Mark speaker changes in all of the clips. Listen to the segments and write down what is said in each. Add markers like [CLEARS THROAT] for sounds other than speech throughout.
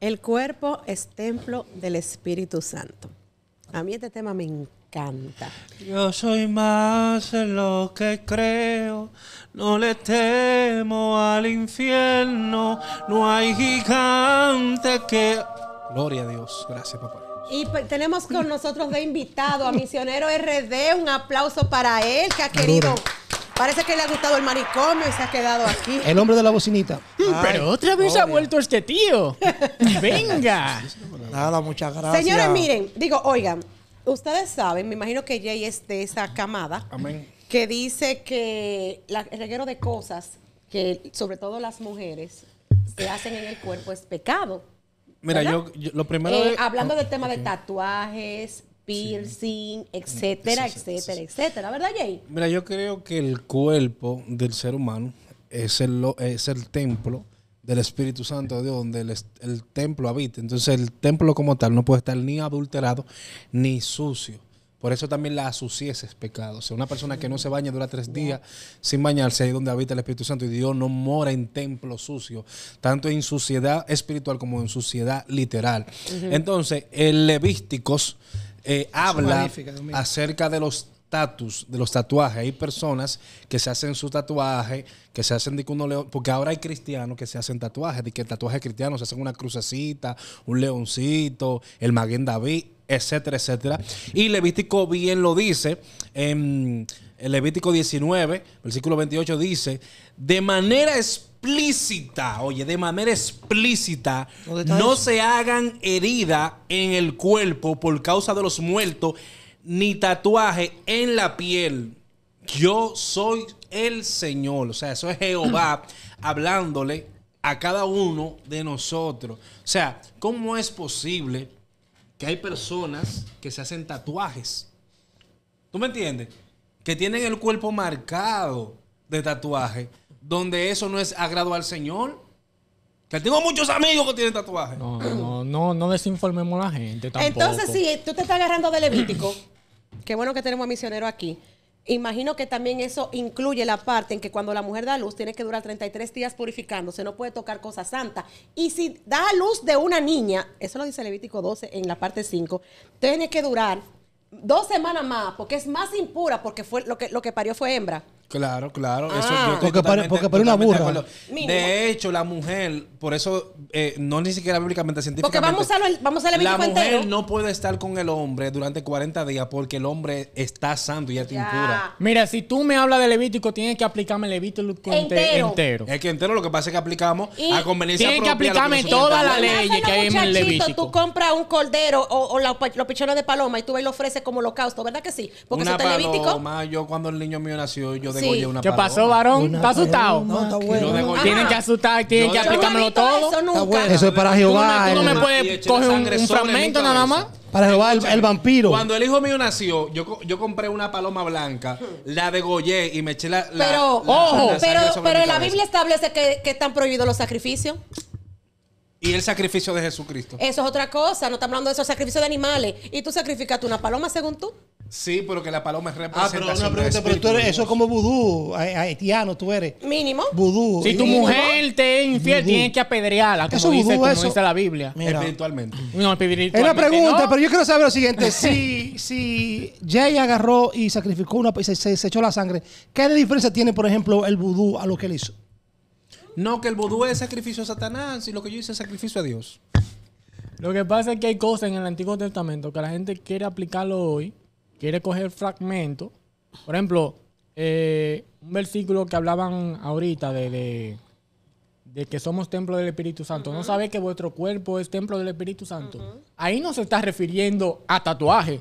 Speaker 1: El cuerpo es templo del Espíritu Santo. A mí este tema me encanta. Yo
Speaker 2: soy más en lo que creo, no le temo al infierno, no hay gigante que... Gloria a Dios, gracias papá.
Speaker 1: Y pues, tenemos con nosotros de invitado a Misionero RD, un aplauso para él que ha querido... Parece que le ha gustado el manicomio y se ha quedado aquí.
Speaker 3: El hombre de la bocinita. Mm, pero otra vez ha vuelto este tío.
Speaker 4: [LAUGHS] Venga. Nada, muchas gracias. Señores, miren,
Speaker 1: digo, oigan, ustedes saben, me imagino que Jay es de esa camada. Amén. Que dice que el reguero de cosas que, sobre todo las mujeres, se hacen en el cuerpo es pecado.
Speaker 2: Mira, yo, lo primero. Eh, hablando del ah, tema de
Speaker 1: tatuajes, piercing, sí. etcétera, etcétera, etcétera. ¿Verdad, Jay?
Speaker 2: Mira, yo creo que el cuerpo del ser humano es el, es el templo del Espíritu Santo de Dios, donde el, templo habita. Entonces, el templo como tal no puede estar ni adulterado ni sucio. Por eso también la suciedad es pecado. O sea, una persona que no se baña dura tres días sin bañarse, ahí donde habita el Espíritu Santo. Y Dios no mora en templo sucio, tanto en suciedad espiritual como en suciedad literal. Entonces, el Levísticos eh, habla acerca de los de los tatuajes. Hay personas que se hacen su tatuaje, que se hacen de que uno león, porque ahora hay cristianos que se hacen tatuajes, de que el tatuaje cristiano se hacen una crucecita, un leoncito, el Maguen David, etcétera, etcétera. Y Levítico bien lo dice, en Levítico 19, versículo 28 dice, de manera explícita, oye, de manera explícita, no se hagan herida en el cuerpo por causa de los muertos, ni tatuaje en la piel. Yo soy el Señor, o sea, eso es Jehová [CLEARS THROAT] hablándole a cada uno de nosotros. O sea, ¿cómo es posible que hay personas que se hacen tatuajes? ¿Tú me entiendes? Que tienen el cuerpo marcado de
Speaker 1: tatuaje
Speaker 2: donde eso no es agrado al Señor. Que tengo muchos amigos que tienen tatuajes. No,
Speaker 5: no, no, desinformemos a la gente tampoco. Entonces, si
Speaker 1: tú te estás agarrando de Levítico, [COUGHS] qué bueno que tenemos a misionero aquí. Imagino que también eso incluye la parte en que cuando la mujer da luz tiene que durar 33 días purificándose, no puede tocar cosas santas. Y si da a luz de una niña, eso lo dice Levítico 12 en la parte 5, tiene que durar dos semanas más porque es más impura porque fue lo que, lo que parió fue hembra.
Speaker 2: Claro, claro. Eso ah. yo porque, para, porque para, una burra. De, hecho, la mujer, por eso, eh, no ni siquiera bíblicamente científicamente. Porque vamos a, lo, vamos a la La mujer no puede estar con el hombre durante 40 días porque el hombre está santo y es impura. Mira, si tú me hablas de Levítico, tienes que aplicarme
Speaker 1: Levítico entero. entero.
Speaker 2: Es que entero lo que pasa es que aplicamos a conveniencia Tienes que aplicarme toda la ley que hay en Levítico. Tú
Speaker 1: compras un cordero o, o los pichones de paloma y tú ves lo ofreces como holocausto, ¿verdad que sí? Porque una eso está paloma,
Speaker 2: Levítico. yo cuando el niño mío nació, yo ¿Qué pasó,
Speaker 1: varón? ¿Estás asustado? No, está
Speaker 2: bueno. Tienen que asustar, tienen que
Speaker 3: aplicármelo todo.
Speaker 1: Eso nunca.
Speaker 2: Eso es para
Speaker 3: Jehová. tú no me puedes coger un, fragmento nada más. Para Jehová, el, vampiro. Cuando el
Speaker 2: hijo mío nació, yo, yo compré una paloma blanca, la degollé y me eché la. Pero, la- ojo, pero, pero la Biblia
Speaker 1: establece que, que están prohibidos los sacrificios.
Speaker 2: Y el sacrificio de Jesucristo.
Speaker 1: Eso es otra cosa. No estamos hablando de esos sacrificios de animales. Y tú sacrificaste una paloma según tú.
Speaker 2: Sí, pero que la paloma es representación. Ah, pero una pregunta, pero
Speaker 3: eso es como vudú, haitiano tú eres. Mínimo. Vudú. Si tu mujer te
Speaker 2: es infiel, tienes que apedrearla, como, eso dice, como dice
Speaker 5: la Biblia. Espiritualmente. No, Es una pregunta, pero yo quiero saber lo siguiente. [LAUGHS]
Speaker 3: si, si Jay agarró y sacrificó una, y se, echó la sangre, ¿qué diferencia tiene, por ejemplo, el vudú a lo que él hizo?
Speaker 2: No, que el vudú es sacrificio a Satanás y lo que yo hice es sacrificio a Dios.
Speaker 5: Lo que pasa es que hay cosas en el Antiguo Testamento que la gente quiere aplicarlo hoy quiere coger fragmentos. Por ejemplo, eh, un versículo que hablaban ahorita de, de, que somos templo del Espíritu Santo. No sabe que vuestro cuerpo es templo del Espíritu Santo. Ahí no se está refiriendo a tatuajes,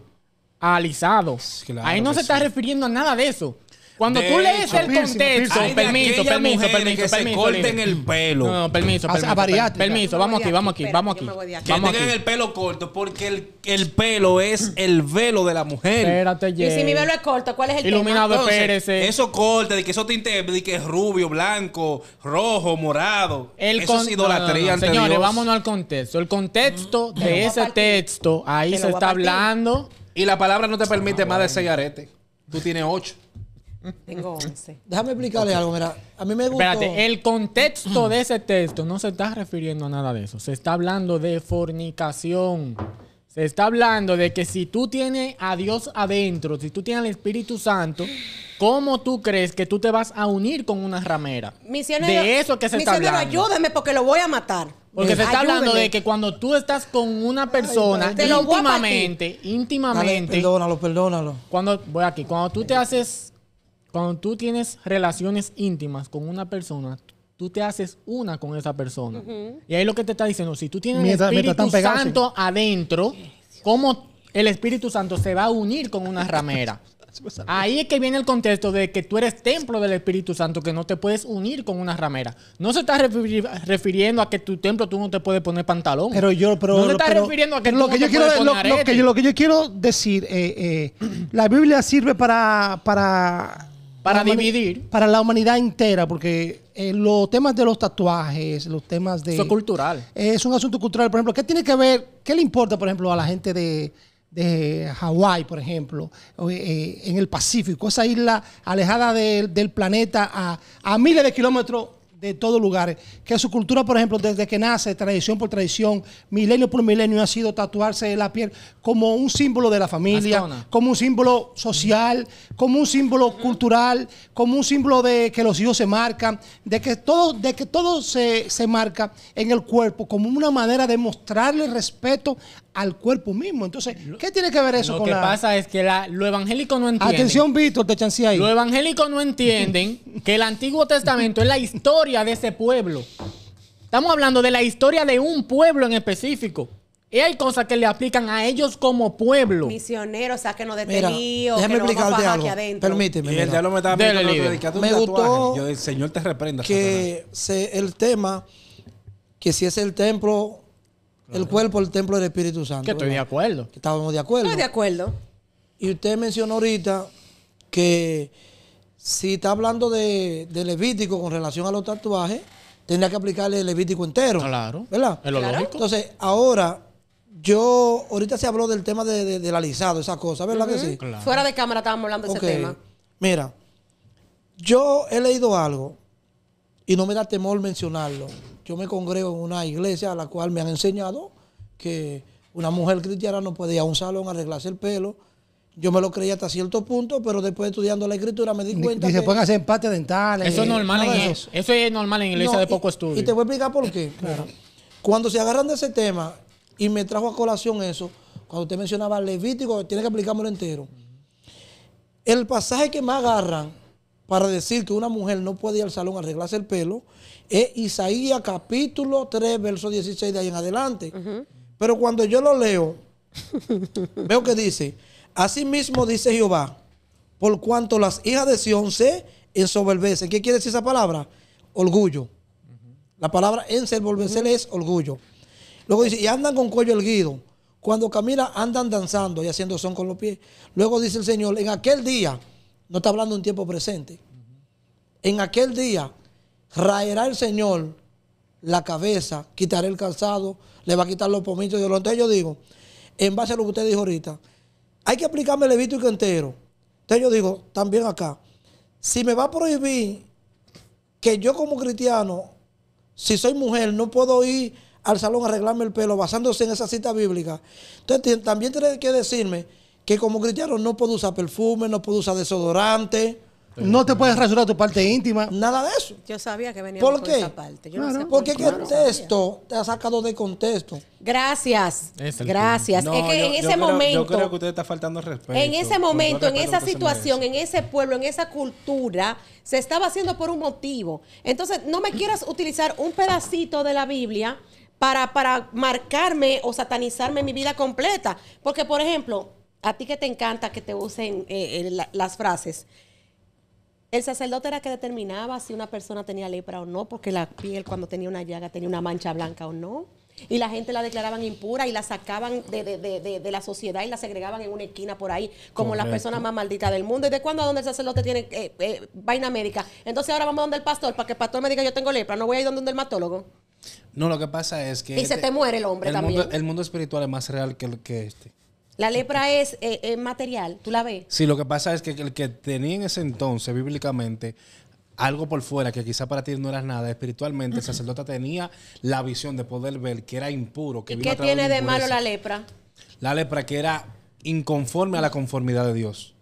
Speaker 5: a alisados Ahí no se está refiriendo a nada de eso. Cuando tú lees el contexto, piercing. permiso, permiso, permiso, permiso. corten el pelo. No, permiso, permiso. permiso, permiso vamos aquí, vamos
Speaker 2: aquí, vamos aquí. aquí. Que el pelo corto, porque el, el, pelo es el velo de la mujer. Espérate, Y si mi velo
Speaker 1: es corto, ¿cuál es el Iluminado tema? Pérez.
Speaker 2: Eso corta, de que eso tinte, de que es rubio, blanco, rojo, morado. El eso es idolatría no, Señores, vámonos
Speaker 1: al
Speaker 5: contexto. El contexto mm, de ese texto, ahí se está hablando. Y la palabra
Speaker 2: no te permite ah, más de seis aretes. Tú tienes ocho.
Speaker 1: Tengo 11.
Speaker 4: Déjame explicarle algo, mira. A mí me gusta. Espérate,
Speaker 5: el contexto de ese texto no se está refiriendo a nada de eso. Se está hablando de fornicación. Se está hablando de que si tú tienes a Dios adentro, si tú tienes al Espíritu Santo, ¿cómo tú crees que tú te vas a unir con una ramera? de eso que se está hablando. ayúdeme
Speaker 1: porque lo voy a matar. Porque se está hablando de que
Speaker 5: cuando tú estás con una persona íntimamente,
Speaker 1: íntimamente, perdónalo,
Speaker 5: perdónalo. Cuando voy aquí, cuando tú te haces cuando tú tienes relaciones íntimas con una persona, tú te haces una con esa persona. Y ahí lo que te está diciendo, si tú tienes el Espíritu Santo adentro, ¿cómo el Espíritu Santo se va a unir con una [LAUGHS] ramera? Ahí es que viene el contexto de que tú eres templo del Espíritu Santo, que no te puedes unir con una ramera. No se está refiriendo a que tu templo tú no te puedes poner
Speaker 3: pantalón. Pero yo, pero, no se está refiriendo a que tú lo no te quiero, poner lo, lo, que yo, quiero decir, eh, eh, [CLEARS THROAT] la Biblia sirve para, para para dividir. Para la humanidad entera, porque eh, los temas de los tatuajes, los temas de... Eso es cultural. Eh, es un asunto cultural, por ejemplo. ¿Qué tiene que ver, qué le importa, por ejemplo, a la gente de, de Hawái, por ejemplo, eh, en el Pacífico, esa isla alejada del planeta a, a miles de kilómetros de todos lugares que su cultura, por ejemplo, desde que nace, tradición por tradición, milenio por milenio, ha sido tatuarse la piel como un símbolo de la familia, como un símbolo social, como un símbolo cultural, como un símbolo de que los hijos se marcan, de que todo, de que todo se, se marca en el cuerpo, como una manera de mostrarle respeto al cuerpo mismo. Entonces, ¿qué tiene que ver eso con lo que pasa es
Speaker 5: que la, lo evangélico no entiende, Atención, Víctor, te chancé ahí. Lo evangélico no entienden [LAUGHS] que el Antiguo Testamento es la historia de ese pueblo. Estamos hablando de la historia de un pueblo en específico. Y hay cosas que le aplican a ellos como pueblo.
Speaker 1: Misioneros, sáquenos de Mira, déjame que explicarte no Permíteme. Y
Speaker 4: el diablo me Me gustó. el Señor te reprenda. Que el tema, que si es el templo el cuerpo, el templo del Espíritu Santo. Que estoy de acuerdo. Que estábamos de acuerdo. Estoy de acuerdo. Y usted mencionó ahorita que si está hablando de, Levítico con relación a los tatuajes, tendría que aplicarle el Levítico entero. Claro. ¿Verdad? Es lo Entonces, ahora, yo, ahorita se habló del tema de, del alisado, esa cosa, ¿verdad que sí? Fuera
Speaker 1: de cámara estábamos hablando de ese tema.
Speaker 4: Mira, yo he leído algo y no me da temor mencionarlo. Yo me congrego en una iglesia a la cual me han enseñado que una mujer cristiana no puede ir a un salón a arreglarse el pelo. Yo me lo creía hasta cierto punto, pero después estudiando la escritura me di cuenta. Y se pueden
Speaker 3: hacer empate dentales. Eso es normal en eso.
Speaker 4: eso. es normal en iglesia de poco estudio. Y te voy a explicar por qué. Cuando se agarran de ese tema y me trajo a colación eso, cuando usted mencionaba Levítico, tiene que aplicármelo entero. El pasaje que más agarran para decir que una mujer no puede ir al salón a arreglarse el pelo es Isaías capítulo 3, verso 16 de ahí en adelante. Pero cuando yo lo leo, [LAUGHS] veo que dice, asimismo dice Jehová, por cuanto las hijas de Sion se ensoberbecen. ¿Qué quiere decir esa palabra? Orgullo. La palabra ensoberbecer es orgullo. Luego dice, y andan con cuello erguido. Cuando camina, andan danzando y haciendo son con los pies. Luego dice el Señor, en aquel día no está hablando de un tiempo presente. En aquel día raerá el Señor la cabeza, quitará el calzado, le va a quitar los pomitos. Entonces yo digo, en base a lo que usted dijo ahorita, hay que aplicarme el levítico entero. Entonces yo digo, también acá, si me va a prohibir que yo como cristiano, si soy mujer, no puedo ir al salón a arreglarme el pelo basándose en esa cita bíblica, entonces también tiene que decirme que como cristiano no puedo usar perfume, no puedo usar desodorante. No te puedes rasurar tu parte íntima. Nada
Speaker 1: de eso. Yo sabía que venía ¿Por, parte. ¿Por qué? porque qué
Speaker 4: texto te ha sacado de contexto.
Speaker 1: Gracias. Gracias. es que en ese momento. yo creo que
Speaker 2: usted está faltando respeto. En ese momento, en esa situación,
Speaker 1: en ese pueblo, en esa cultura, se estaba haciendo por un motivo. Entonces, no me quieras utilizar un pedacito de la Biblia para, para marcarme o satanizarme mi vida completa. Porque, por ejemplo, a ti que te encanta que te usen eh, eh, las frases, el sacerdote era que determinaba si una persona tenía lepra o no, porque la piel cuando tenía una llaga tenía una mancha blanca o no. Y la gente la declaraban impura y la sacaban de, la sociedad y la segregaban en una esquina por ahí como las personas más malditas del mundo. ¿Y de cuándo a dónde el sacerdote tiene eh, vaina médica? Entonces ahora vamos a donde el pastor para que el pastor me diga yo tengo lepra, no voy a ir donde, un el
Speaker 2: No, lo que pasa es que... Y se este, te muere el hombre el también. Mundo, el mundo espiritual es más real que que este.
Speaker 1: La lepra eh, es material, ¿tú la ves?
Speaker 2: Sí, lo que pasa es que el que tenía en ese entonces, bíblicamente, algo por fuera que quizá para ti no era nada, espiritualmente el sacerdote tenía la visión de poder ver que era impuro. Que ¿Y qué tiene de malo la lepra? La lepra que era inconforme a la conformidad de Dios.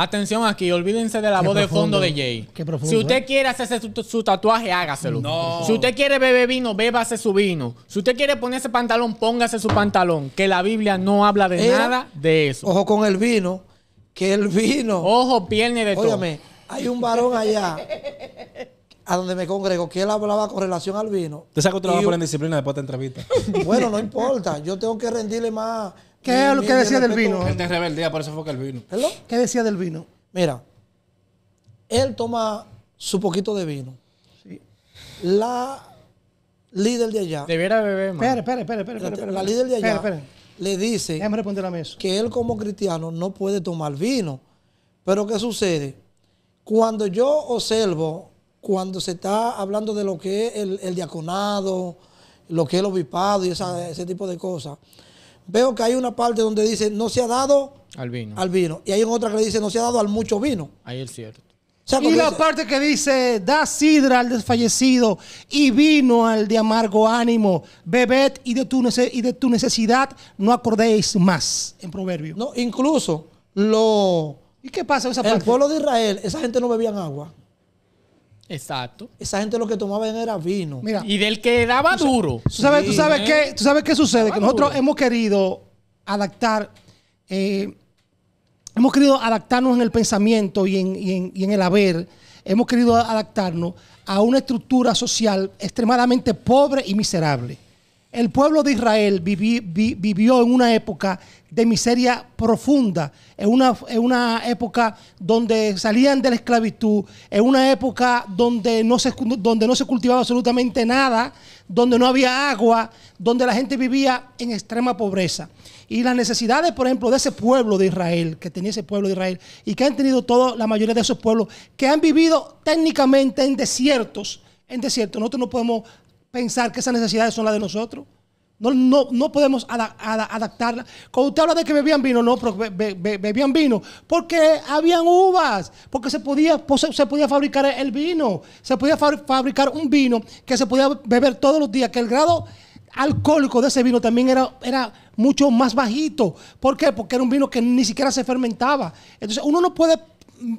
Speaker 2: Atención aquí, olvídense de la voz de fondo de Jay. Qué si usted eh.
Speaker 1: quiere
Speaker 5: hacerse su, tatuaje, hágaselo. No. Si usted quiere beber vino, bébase su vino. Si usted quiere ponerse pantalón, póngase su pantalón. Que la Biblia no habla de nada
Speaker 4: de eso. Ojo con el vino, que el vino. Ojo, pierne de Óyame, todo. hay un varón allá a donde me congrego que él hablaba con relación al vino.
Speaker 2: Te saco trabajo por disciplina después de esta entrevista.
Speaker 4: bueno, no importa. Yo tengo que rendirle más ¿Qué, lo, que decía del vino? Gente
Speaker 2: rebeldía, por eso fue que el vino.
Speaker 4: ¿Qué decía del vino? Mira, él toma su poquito de vino. Sí. La líder de allá. Debiera beber más. Espera, espere, espera. La líder de allá le dice responder que él como cristiano no puede tomar vino. Pero ¿qué sucede? Cuando yo observo, cuando se está hablando de lo que es el, el diaconado, lo que es el obispado y ese tipo de cosas, veo que hay una parte donde dice no se ha dado al vino. Al vino. Y hay otra que dice no se ha dado al mucho vino. Ahí es cierto. y la parte que dice,
Speaker 3: da sidra al desfallecido y vino al de amargo ánimo, bebed y de tu, necesidad no acordéis más,
Speaker 4: en proverbio. No, incluso lo... ¿Y qué pasa esa parte? El pueblo de Israel, esa gente no bebían agua. Exacto. Esa gente lo que tomaba era vino. Mira, y del que daba duro. Tú sabes, sabes, qué, sabes
Speaker 3: qué sucede, que nosotros hemos querido adaptar, eh, hemos querido adaptarnos en el pensamiento y en, y en el haber, hemos querido adaptarnos a una estructura social extremadamente pobre y miserable. El pueblo de Israel vivió en una época de miseria profunda, en una, época donde salían de la esclavitud, en una época donde no, se, cultivaba absolutamente nada, donde no había agua, donde la gente vivía en extrema pobreza. Y las necesidades, por ejemplo, de ese pueblo de Israel, que tenía ese pueblo de Israel, y que han tenido toda la mayoría de esos pueblos, que han vivido técnicamente en desiertos, en desiertos, Nosotros no podemos pensar que esas necesidades son las de nosotros. No, no, no podemos adaptarlas. Cuando usted habla de que bebían vino, no, pero bebían vino porque habían uvas, porque se podía, pues, se podía fabricar el vino, se podía fabricar un vino que se podía beber todos los días, que el grado alcohólico de ese vino también era, era mucho más bajito. ¿Por qué? Porque era un vino que ni siquiera se fermentaba. Entonces uno no puede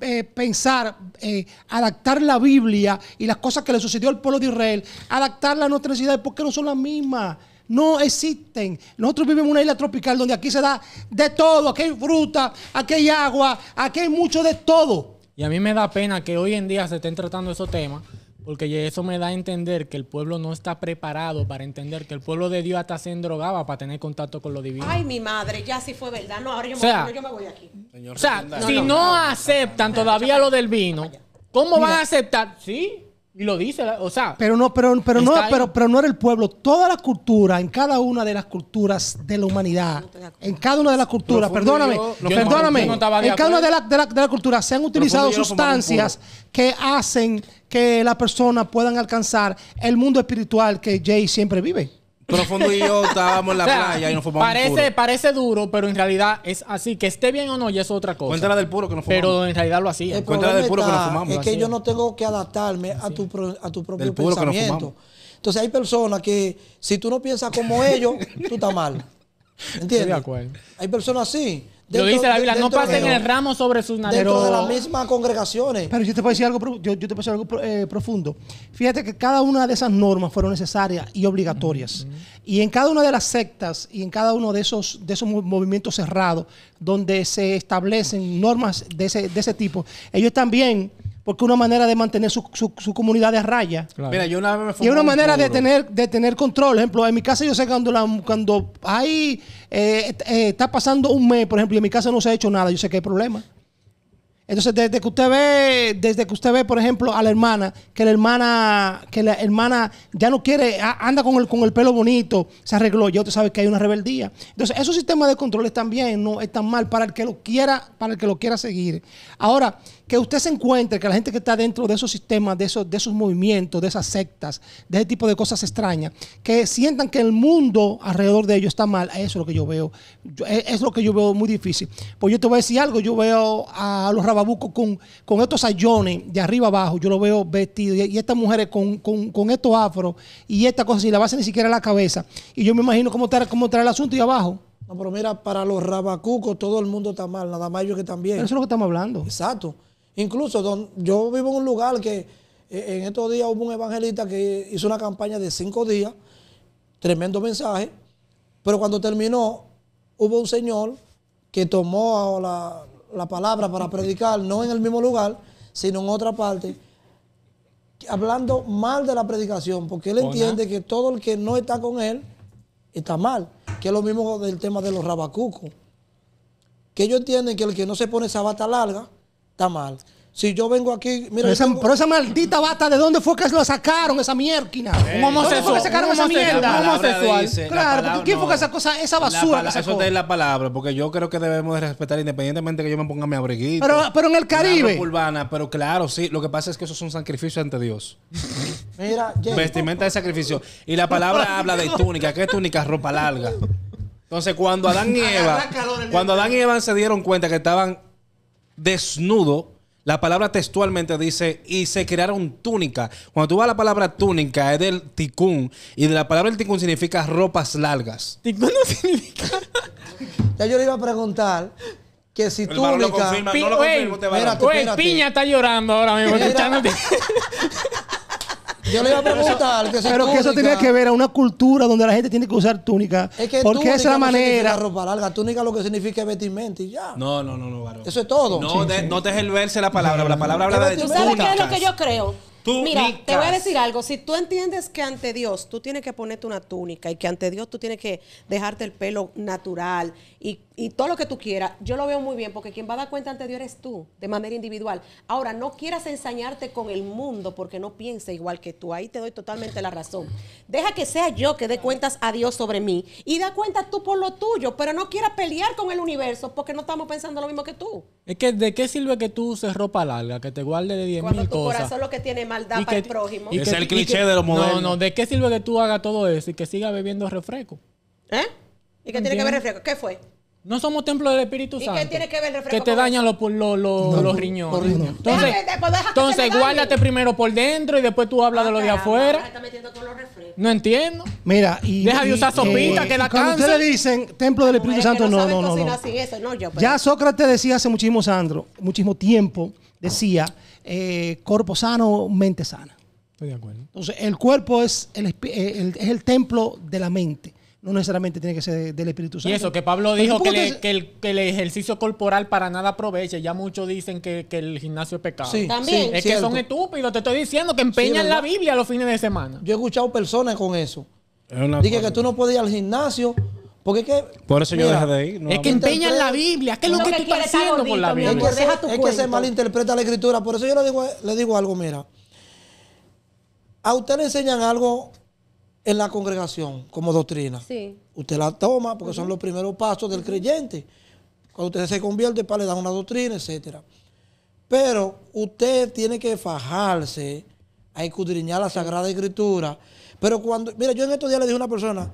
Speaker 3: eh, pensar, eh, adaptar la Biblia y las cosas que le sucedió al pueblo de Israel, adaptarla a nuestras necesidades, porque no son las mismas. No existen. Nosotros vivimos en una isla tropical donde aquí se da de todo. Aquí hay fruta, aquí hay agua, aquí hay mucho de todo.
Speaker 5: Y a mí me da pena que hoy en día se estén tratando esos temas porque eso me da a entender que el pueblo no está preparado para entender que el pueblo de Dios hasta se endrogaba para tener contacto con lo divino.
Speaker 1: Ay, mi madre, ya sí fue verdad. No, ahora yo, me, voy aquí. o sea, si no,
Speaker 5: aceptan todavía lo del vino, ¿cómo van a aceptar? Sí. Y lo dice, o sea.
Speaker 3: Pero no, pero, pero no, pero, pero, no era el pueblo. Toda la cultura, en cada una de las culturas de la humanidad, en cada una de las culturas, perdóname, perdóname, en cada una de las la, culturas se han utilizado sustancias que hacen que la persona puedan alcanzar el mundo espiritual que Jay siempre vive.
Speaker 2: Profundo y yo
Speaker 5: estábamos en la playa y nos fumamos parece, Parece duro, pero en realidad es así. Que esté bien o no, ya es
Speaker 4: otra cosa. la del
Speaker 5: puro que nos fumamos. Pero en realidad lo hacía. Cuéntala del puro que nos fumamos. Es que yo
Speaker 4: no tengo que adaptarme a tu, a tu propio pensamiento. Entonces hay personas que si tú no piensas como ellos, tú estás mal. ¿Entiendes? Estoy de acuerdo. Hay personas así dice la Biblia, no pasen el ramo sobre sus Dentro de las
Speaker 3: mismas congregaciones. Pero yo te puedo decir algo, decir algo eh, profundo. Fíjate que cada una de esas normas fueron necesarias y obligatorias. Y en cada una de las sectas y en cada uno de esos, de esos movimientos cerrados, donde se establecen normas de ese, de ese tipo, ellos también porque una manera de mantener su, su, comunidad de raya.
Speaker 2: y una manera de tener,
Speaker 3: de tener control. Por ejemplo, en mi casa yo sé cuando, cuando hay, eh, eh, está pasando un mes, por ejemplo, y en mi casa no se ha hecho nada, yo sé que hay problema. Entonces, desde que usted ve, desde que usted ve, por ejemplo, a la hermana, que la hermana, que la hermana ya no quiere, anda con el, con el pelo bonito, se arregló, ya usted sabe que hay una rebeldía. Entonces, esos sistemas de controles también no están mal para el que lo quiera, para el que lo quiera seguir. Ahora, que usted se encuentre, que la gente que está dentro de esos sistemas, de esos, de esos movimientos, de esas sectas, de ese tipo de cosas extrañas, que sientan que el mundo alrededor de ellos está mal, eso es lo que yo veo. E, es, lo que yo veo muy difícil. Pues yo te voy a decir algo, yo veo a los rabatos busco con, estos sayones de arriba abajo, yo lo veo vestido, y, estas mujeres con, con, con, estos afros y esta cosa, si la base ni siquiera la cabeza. Y yo me imagino cómo está, cómo está el asunto y abajo.
Speaker 4: No, pero mira, para los rabacucos todo el mundo está mal, nada más yo que también. eso es lo que estamos hablando. Exacto. Incluso don, yo vivo en un lugar que eh, en estos días hubo un evangelista que hizo una campaña de cinco días, tremendo mensaje, pero cuando terminó hubo un señor que tomó a la, la palabra para predicar, no en el mismo lugar, sino en otra parte, hablando mal de la predicación, porque él entiende que todo el que no está con él está mal, que es lo mismo del tema de los rabacucos, que ellos entienden que el que no se pone esa bata larga está mal. Si yo vengo aquí, mira. Pero esa, maldita bata, ¿de dónde fue que lo sacaron esa mierquina? Eh, un homosexual. ¿Dónde fue que sacaron esa mierda?
Speaker 3: claro, porque ¿quién fue que esa, basura? Eso es
Speaker 2: la palabra, porque yo creo que debemos de respetar, independientemente que yo me ponga mi abriguito. Pero, pero en el Caribe. pero claro, sí. Lo que pasa es que eso es un sacrificio ante Dios.
Speaker 4: [LAUGHS] mira,
Speaker 2: Vestimenta de sacrificio. Y la palabra [LAUGHS] habla de túnica. ¿Qué es túnica? Ropa larga. Entonces, cuando Adán y Eva. cuando Adán y Eva se dieron cuenta que estaban desnudos la palabra textualmente dice, y se crearon túnica. Cuando tú vas a la palabra túnica, es del ticún. Y de la palabra el ticún significa ropas largas. ¿Ticún no [LAUGHS] significa?
Speaker 4: ya yo le iba a preguntar que si túnica... Lo confirma, no lo te Piña
Speaker 5: está llorando ahora mismo. [LAUGHS]
Speaker 4: Yo le iba a preguntar. Que pero que eso tiene que
Speaker 3: ver a una cultura donde la gente tiene que usar
Speaker 4: túnica. Es que porque esa es la manera. ropa larga, túnica lo que significa es vestimenta y ya. No, no, no, no,
Speaker 2: Eso es todo. No, no te es el verse la palabra. La palabra habla de Tú ¿Sabes qué es lo
Speaker 1: que yo creo? Mira, te voy a decir algo. Si tú entiendes que ante Dios tú tienes que ponerte una túnica y que ante Dios tú tienes que dejarte el pelo natural y, todo lo que tú quieras, yo lo veo muy bien porque quien va a dar cuenta ante Dios eres tú, de manera individual. Ahora, no quieras ensañarte con el mundo porque no piensa igual que tú. Ahí te doy totalmente la razón. Deja que sea yo que dé cuentas a Dios sobre mí y da cuenta tú por lo tuyo, pero no quieras pelear con el universo porque no estamos pensando lo mismo que tú.
Speaker 5: Es que, ¿de qué sirve que tú uses ropa larga, que te guarde de 10 Cuando tu corazón
Speaker 1: lo que tiene maldad y para el prójimo. Y
Speaker 5: que, es el cliché de los modernos. No, no, ¿de qué sirve que tú hagas todo eso y que sigas bebiendo refresco? ¿Eh?
Speaker 1: ¿Y qué tiene que ver refresco? ¿Qué fue?
Speaker 5: No somos templo del Espíritu Santo. ¿Y qué tiene
Speaker 1: que ver refresco? Que te dañan los,
Speaker 5: los, los, riñones. Entonces,
Speaker 1: entonces guárdate
Speaker 5: primero por dentro
Speaker 1: y después tú hablas
Speaker 3: de lo de ah, afuera.
Speaker 1: metiendo con los refrescos.
Speaker 3: No entiendo. Mira, y. Deja de usar eh, sopita, que la Cuando ustedes dicen templo del Espíritu Santo, no, no, no. no.
Speaker 1: Eso, no pues. ya Sócrates
Speaker 3: decía hace muchísimo, muchísimo tiempo decía, eh, cuerpo sano, mente sana. Estoy de acuerdo. Entonces, el cuerpo es el, eh, templo de la mente. No necesariamente tiene que ser del Espíritu Santo. Y eso, que Pablo dijo que,
Speaker 5: el, ejercicio corporal para nada aprovecha. Ya muchos dicen que, el gimnasio es pecado. También. es que son estúpidos.
Speaker 4: Te estoy diciendo que empeñan la Biblia los fines de semana. Yo he escuchado personas con eso. Dije que tú no podías ir al gimnasio es Por eso yo deja de ir. es que empeñan la Biblia. ¿Qué es lo, que, tú estás haciendo con la Biblia? Es que, se malinterpreta la escritura. Por eso yo le digo, algo, mira. A usted le enseñan algo en la congregación como doctrina. Sí. Usted la toma porque son los primeros pasos del creyente. Cuando usted se convierte, para le dan una doctrina, etcétera. Pero usted tiene que fajarse a escudriñar la Sagrada Escritura. Pero cuando, mira, yo en estos días le dije a una persona,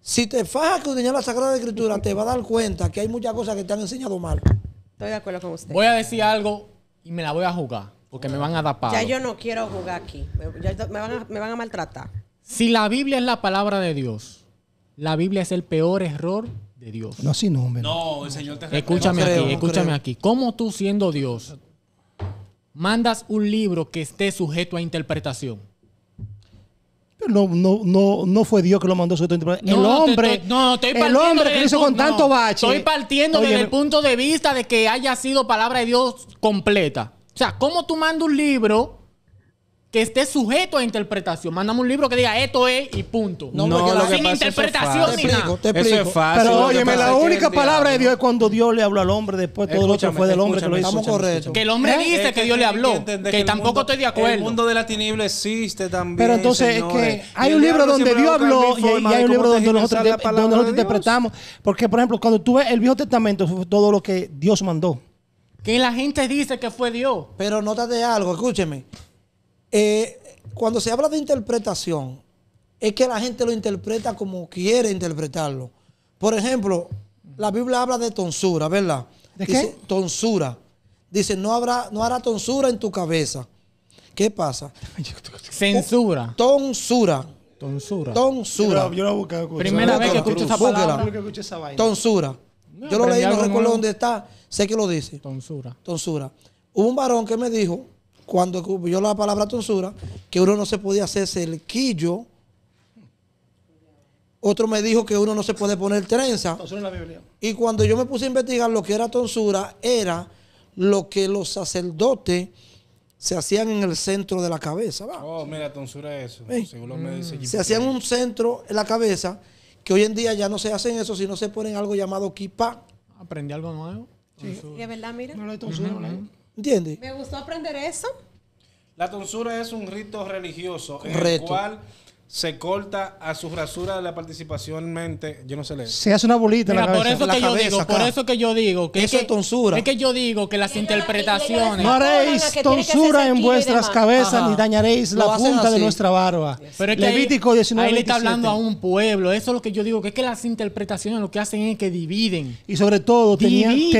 Speaker 4: si te fajas que enseñar la Sagrada Escritura, te va a dar cuenta que hay muchas cosas que te han enseñado mal.
Speaker 5: Estoy
Speaker 1: de acuerdo con usted. Voy
Speaker 5: a decir algo y me la voy a jugar, porque me van a tapar. Ya yo
Speaker 1: no quiero jugar aquí. me, van a, maltratar.
Speaker 5: Si la Biblia es la palabra de Dios, la Biblia es el peor error de Dios. No, sí
Speaker 2: no, No, el Señor te Escúchame aquí, escúchame aquí.
Speaker 5: ¿Cómo tú, siendo Dios, mandas un libro que esté sujeto a interpretación?
Speaker 3: No, no, no, no fue Dios que lo mandó sobre El
Speaker 5: hombre, no, el hombre que hizo con tanto bache. Estoy partiendo desde el punto de vista de que haya sido palabra de Dios completa. O sea, ¿cómo tú mandas un libro que esté sujeto a interpretación. Mándame un libro que diga esto es y punto. No, no sin interpretación ni nada. Eso es Pero óyeme, la única palabra de
Speaker 3: Dios es cuando Dios le habló al hombre después todo lo otro fue del hombre que lo Que
Speaker 2: el hombre ¿Eh? dice que, Dios le habló, que, tampoco estoy de acuerdo. El mundo de la tiniebla existe también, Pero entonces es que hay un libro donde Dios habló y, hay, un libro donde nosotros,
Speaker 3: donde nosotros interpretamos. Porque, por ejemplo, cuando tú ves el Viejo Testamento todo lo que Dios mandó.
Speaker 4: Que la gente dice que fue Dios. Pero nota de algo, escúcheme. Eh, cuando se habla de interpretación, es que la gente lo interpreta como quiere interpretarlo. Por ejemplo, la Biblia habla de tonsura, ¿verdad? ¿De qué? tonsura. Dice, no, habrá, no hará tonsura en tu cabeza. ¿Qué pasa? Censura. Uh, tonsura. Tonsura. Tonsura. Yo, lo, Primera vez que escucho esa palabra. Tonsura. yo lo leí, no recuerdo dónde está. Sé que lo dice. Tonsura. Tonsura. Hubo un varón que me dijo cuando yo la palabra tonsura, que uno no se podía hacer cerquillo. Otro me dijo que uno no se puede poner trenza. Tonsura en la Biblia. Y cuando yo me puse a investigar lo que era tonsura, era lo que los sacerdotes se hacían en el centro de la cabeza.
Speaker 2: Oh, mira, tonsura es eso. Se
Speaker 4: hacían un centro en la cabeza, que hoy en día ya no se hacen eso, sino se ponen algo llamado kipa. Aprendí algo nuevo. Sí.
Speaker 1: es verdad, mira. No tonsura, ¿Entiendes? Me gustó aprender eso. La tonsura
Speaker 2: es un rito religioso en el cual se corta a su rasura de la participación mente. Yo no sé leer.
Speaker 4: Se hace una bolita en la por cabeza, eso que yo digo, por eso que yo digo que eso es, tonsura. Es que
Speaker 5: yo digo que las interpretaciones. No haréis tonsura en vuestras cabezas ni
Speaker 3: dañaréis la punta de nuestra barba. Pero es Levítico está hablando a
Speaker 5: un pueblo. Eso es lo que yo digo, que es que las interpretaciones lo que hacen es que dividen.
Speaker 3: Y sobre todo tenía que,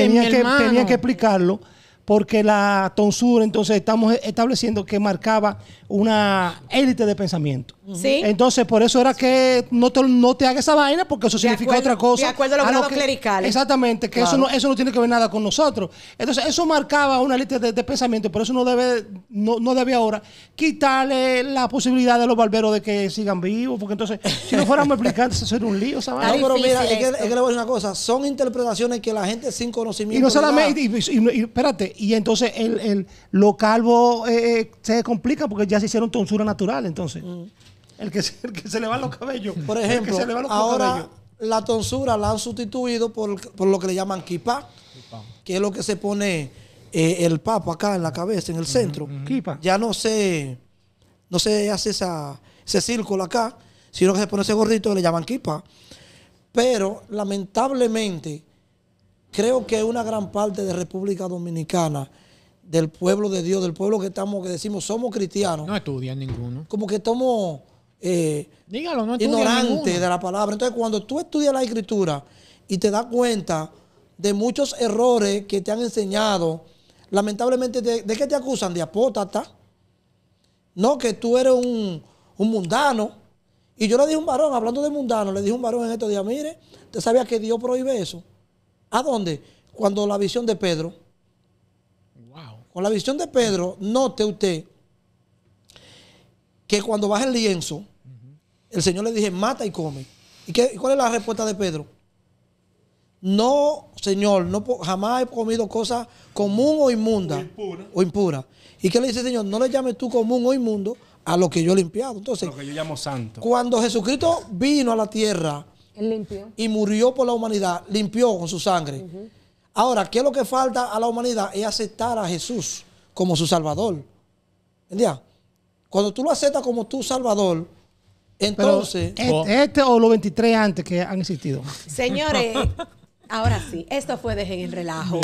Speaker 3: tenían que explicarlo porque la tonsura entonces estamos estableciendo que marcaba una élite de pensamiento. Entonces, por eso era que no te, no hagas esa vaina, porque eso significa otra cosa. De acuerdo a los clericales. Exactamente, que eso, no, eso no tiene que ver nada con nosotros. Entonces, eso marcaba una lista de, de pensamiento, por eso no debe, no, debe ahora quitarle la posibilidad de los barberos de que sigan vivos, porque entonces, si no fuéramos explicantes, eso sería un lío,
Speaker 4: ¿sabes? pero mira, es que, es una cosa, son interpretaciones que la gente sin conocimiento. Y no solamente,
Speaker 3: y, espérate, y entonces el, el lo calvo eh, eh, se complica porque ya se hicieron
Speaker 4: tonsura natural, entonces. Mm el que, se, que
Speaker 3: se le van los cabellos. Por ejemplo, ahora
Speaker 4: la tonsura la han sustituido por, lo que le llaman kipa, que es lo que se pone eh, el papo acá en la cabeza, en el centro. Ya no se, no se hace ese círculo acá, sino que se pone ese gordito que le llaman kipa. Pero lamentablemente, creo que una gran parte de República Dominicana del pueblo de Dios, del pueblo que estamos, que decimos somos cristianos. No estudian ninguno. Como que estamos eh, ignorante de la palabra. Entonces, cuando tú estudias la escritura y te das cuenta de muchos errores que te han enseñado, lamentablemente, ¿de, que te acusan? De apótata No, que tú eres un, mundano. Y yo le dije a un varón, hablando de mundano, le dije a un varón en estos días, mire, ¿usted sabía que Dios prohíbe eso? ¿A dónde? Cuando la visión de Pedro. Wow. Con la visión de Pedro, note usted que cuando baja el lienzo, el Señor le dije, mata y come. ¿Y qué, cuál es la respuesta de Pedro? No, Señor, no, jamás he comido cosa común o inmunda. O impura. ¿Y qué le dice el Señor? No le llames tú común o inmundo a lo que yo he limpiado. Entonces, lo que yo llamo santo. Cuando Jesucristo vino a la tierra y murió por la humanidad, limpió con su sangre. Ahora, ¿qué es lo que falta a la humanidad? Es aceptar a Jesús como su Salvador. ¿Entendía? Cuando tú lo aceptas como tu salvador,
Speaker 1: entonces... este, oh.
Speaker 3: este o los 23 antes que han existido. Señores,
Speaker 1: ahora sí, esto fue Dejen el Relajo.